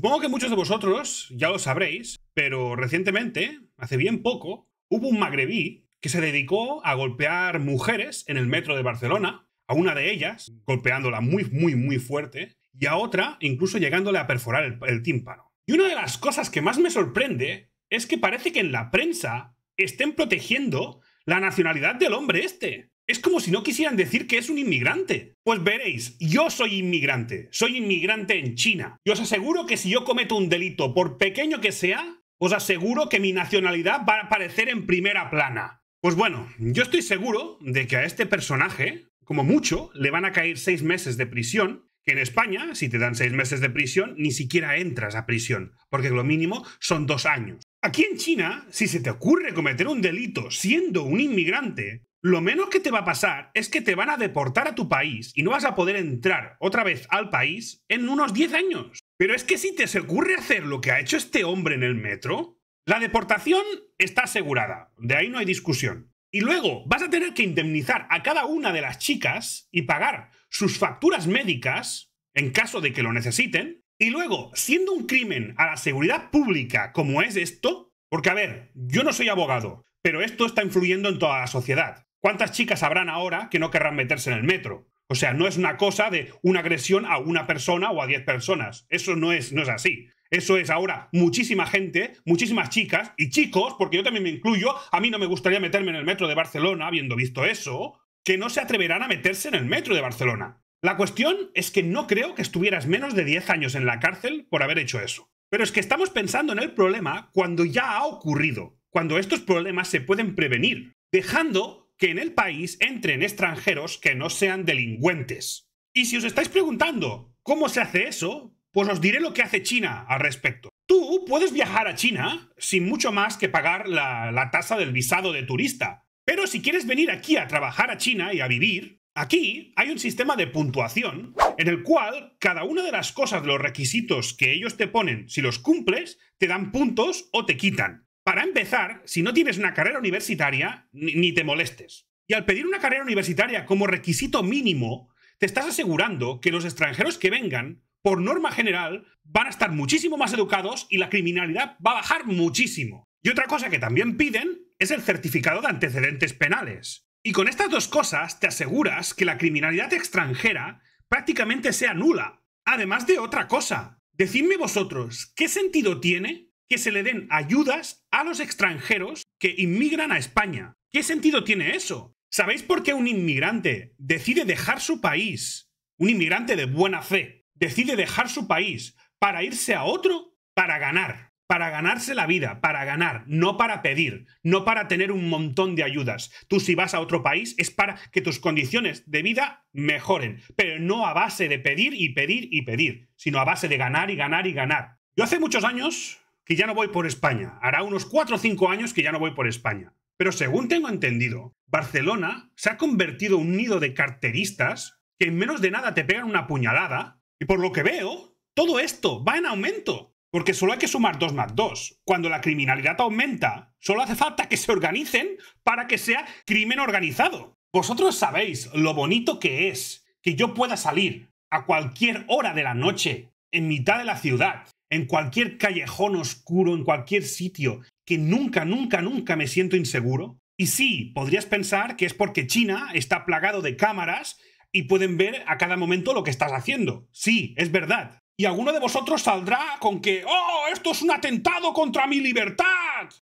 Supongo que muchos de vosotros ya lo sabréis, pero recientemente, hace bien poco, hubo un magrebí que se dedicó a golpear mujeres en el metro de Barcelona, a una de ellas golpeándola muy, muy, muy fuerte, y a otra incluso llegándole a perforar el, tímpano. Y una de las cosas que más me sorprende es que parece que en la prensa estén protegiendo la nacionalidad del hombre este. Es como si no quisieran decir que es un inmigrante. Pues veréis, yo soy inmigrante, soy inmigrante en China. Y os aseguro que si yo cometo un delito, por pequeño que sea, os aseguro que mi nacionalidad va a aparecer en primera plana. Pues bueno, yo estoy seguro de que a este personaje, como mucho, le van a caer seis meses de prisión, que en España, si te dan seis meses de prisión, ni siquiera entras a prisión, porque lo mínimo son dos años. Aquí en China, si se te ocurre cometer un delito siendo un inmigrante, lo menos que te va a pasar es que te van a deportar a tu país y no vas a poder entrar otra vez al país en unos 10 años. Pero es que si te se ocurre hacer lo que ha hecho este hombre en el metro, la deportación está asegurada, de ahí no hay discusión. Y luego vas a tener que indemnizar a cada una de las chicas y pagar sus facturas médicas en caso de que lo necesiten. Y luego, siendo un crimen a la seguridad pública como es esto, porque a ver, yo no soy abogado, pero esto está influyendo en toda la sociedad. ¿Cuántas chicas habrán ahora que no querrán meterse en el metro? O sea, no es una cosa de una agresión a una persona o a diez personas. Eso no es, no es así. Eso es ahora muchísima gente, muchísimas chicas y chicos, porque yo también me incluyo, a mí no me gustaría meterme en el metro de Barcelona habiendo visto eso, que no se atreverán a meterse en el metro de Barcelona. La cuestión es que no creo que estuvieras menos de 10 años en la cárcel por haber hecho eso. Pero es que estamos pensando en el problema cuando ya ha ocurrido, cuando estos problemas se pueden prevenir, dejando que en el país entren extranjeros que no sean delincuentes. Y si os estáis preguntando cómo se hace eso, pues os diré lo que hace China al respecto. Tú puedes viajar a China sin mucho más que pagar la, la tasa del visado de turista. Pero si quieres venir aquí a trabajar a China y a vivir, Aquí hay un sistema de puntuación en el cual cada una de las cosas, los requisitos que ellos te ponen, si los cumples, te dan puntos o te quitan para empezar, si no tienes una carrera universitaria, ni, te molestes. Y al pedir una carrera universitaria como requisito mínimo, te estás asegurando que los extranjeros que vengan, por norma general, van a estar muchísimo más educados y la criminalidad va a bajar muchísimo. Y otra cosa que también piden es el certificado de antecedentes penales. Y con estas dos cosas te aseguras que la criminalidad extranjera prácticamente sea nula. Además de otra cosa, decidme vosotros, ¿qué sentido tiene que se le den ayudas a los extranjeros que inmigran a España. ¿Qué sentido tiene eso? ¿Sabéis por qué un inmigrante decide dejar su país? Un inmigrante de buena fe decide dejar su país para irse a otro para ganar, para ganarse la vida, para ganar, no para pedir, no para tener un montón de ayudas. Tú si vas a otro país es para que tus condiciones de vida mejoren, pero no a base de pedir y pedir y pedir, sino a base de ganar y ganar y ganar. Yo hace muchos años que ya no voy por España. Hará unos 4 o 5 años que ya no voy por España. Pero según tengo entendido, Barcelona se ha convertido en un nido de carteristas que en menos de nada te pegan una puñalada. Y por lo que veo, todo esto va en aumento. Porque solo hay que sumar 2 más 2. Cuando la criminalidad aumenta, solo hace falta que se organicen para que sea crimen organizado. Vosotros sabéis lo bonito que es que yo pueda salir a cualquier hora de la noche en mitad de la ciudad en cualquier callejón oscuro, en cualquier sitio, que nunca, nunca, nunca me siento inseguro. Y sí, podrías pensar que es porque China está plagado de cámaras y pueden ver a cada momento lo que estás haciendo. Sí, es verdad. Y alguno de vosotros saldrá con que, ¡oh, esto es un atentado contra mi libertad!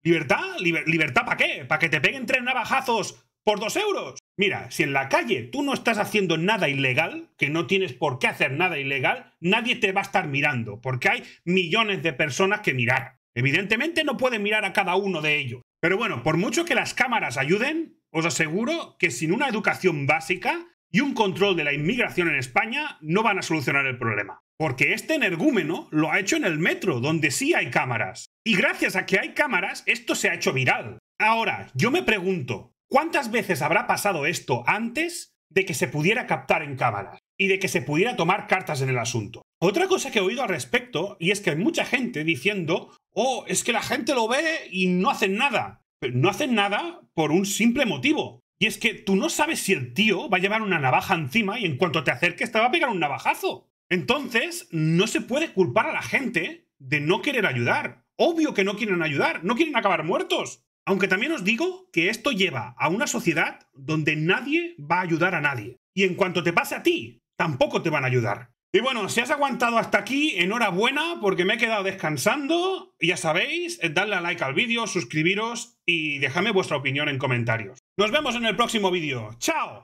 ¿Libertad? ¿Libertad para qué? ¿Para que te peguen tres navajazos por dos euros. Mira, si en la calle tú no estás haciendo nada ilegal, que no tienes por qué hacer nada ilegal, nadie te va a estar mirando, porque hay millones de personas que mirar. Evidentemente no pueden mirar a cada uno de ellos. Pero bueno, por mucho que las cámaras ayuden, os aseguro que sin una educación básica y un control de la inmigración en España no van a solucionar el problema. Porque este energúmeno lo ha hecho en el metro, donde sí hay cámaras. Y gracias a que hay cámaras, esto se ha hecho viral. Ahora, yo me pregunto, ¿Cuántas veces habrá pasado esto antes de que se pudiera captar en cámaras y de que se pudiera tomar cartas en el asunto? Otra cosa que he oído al respecto, y es que hay mucha gente diciendo, oh, es que la gente lo ve y no hacen nada. no hacen nada por un simple motivo. Y es que tú no sabes si el tío va a llevar una navaja encima y en cuanto te acerques te va a pegar un navajazo. Entonces, no se puede culpar a la gente de no querer ayudar. Obvio que no quieren ayudar, no quieren acabar muertos. Aunque también os digo que esto lleva a una sociedad donde nadie va a ayudar a nadie. Y en cuanto te pase a ti, tampoco te van a ayudar. Y bueno, si has aguantado hasta aquí, enhorabuena porque me he quedado descansando. Ya sabéis, eh, dadle a like al vídeo, suscribiros y dejadme vuestra opinión en comentarios. Nos vemos en el próximo vídeo. ¡Chao!